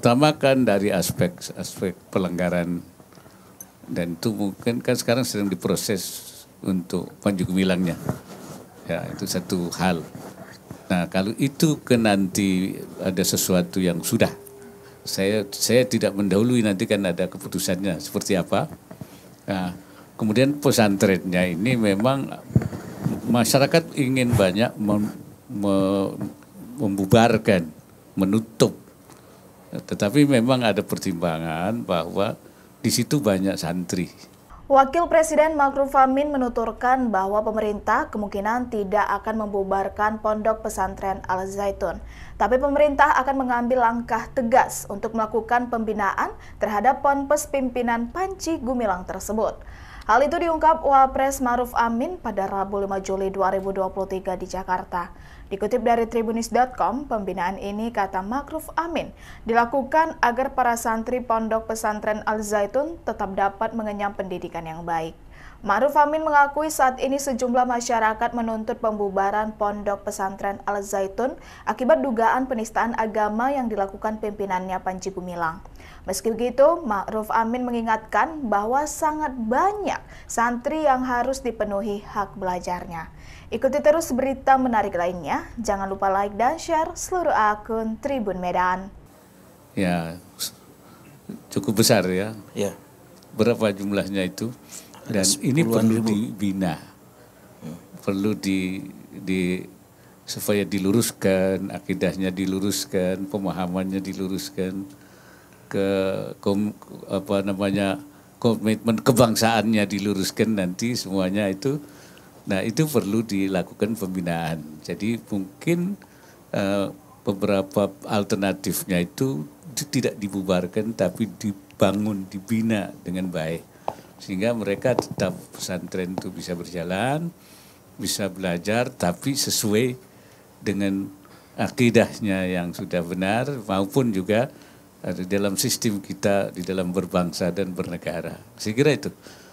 pertama kan dari aspek aspek pelanggaran dan itu mungkin kan sekarang sedang diproses untuk panjuk milangnya, ya itu satu hal nah kalau itu ke nanti ada sesuatu yang sudah saya saya tidak mendahului nanti kan ada keputusannya seperti apa nah, kemudian pesantrennya ini memang masyarakat ingin banyak mem, me, membubarkan menutup tetapi memang ada pertimbangan bahwa di situ banyak santri. Wakil Presiden Ma'ruf Amin menuturkan bahwa pemerintah kemungkinan tidak akan membubarkan pondok pesantren Al Zaitun, tapi pemerintah akan mengambil langkah tegas untuk melakukan pembinaan terhadap ponpes pimpinan Panci Gumilang tersebut. Hal itu diungkap Wapres Maruf Amin pada Rabu 5 Juli 2023 di Jakarta. Dikutip dari tribunis.com, pembinaan ini kata Makruf Amin dilakukan agar para santri pondok pesantren Al Zaitun tetap dapat mengenyam pendidikan yang baik. Ma'ruf Amin mengakui saat ini sejumlah masyarakat menuntut pembubaran pondok pesantren Al-Zaitun akibat dugaan penistaan agama yang dilakukan pimpinannya Panji Gumilang. Meski begitu, Ma'ruf Amin mengingatkan bahwa sangat banyak santri yang harus dipenuhi hak belajarnya. Ikuti terus berita menarik lainnya. Jangan lupa like dan share seluruh akun Tribun Medan. Ya, cukup besar ya. Ya. Berapa jumlahnya itu? Dan ini perlu ribu. dibina, hmm. perlu di, di supaya diluruskan, akidahnya diluruskan, pemahamannya diluruskan ke kom, apa namanya komitmen kebangsaannya diluruskan nanti semuanya itu. Nah itu perlu dilakukan pembinaan. Jadi mungkin uh, beberapa alternatifnya itu tidak dibubarkan tapi dibangun, dibina dengan baik sehingga mereka tetap pesantren itu bisa berjalan, bisa belajar tapi sesuai dengan akidahnya yang sudah benar maupun juga ada dalam sistem kita di dalam berbangsa dan bernegara. Saya kira itu.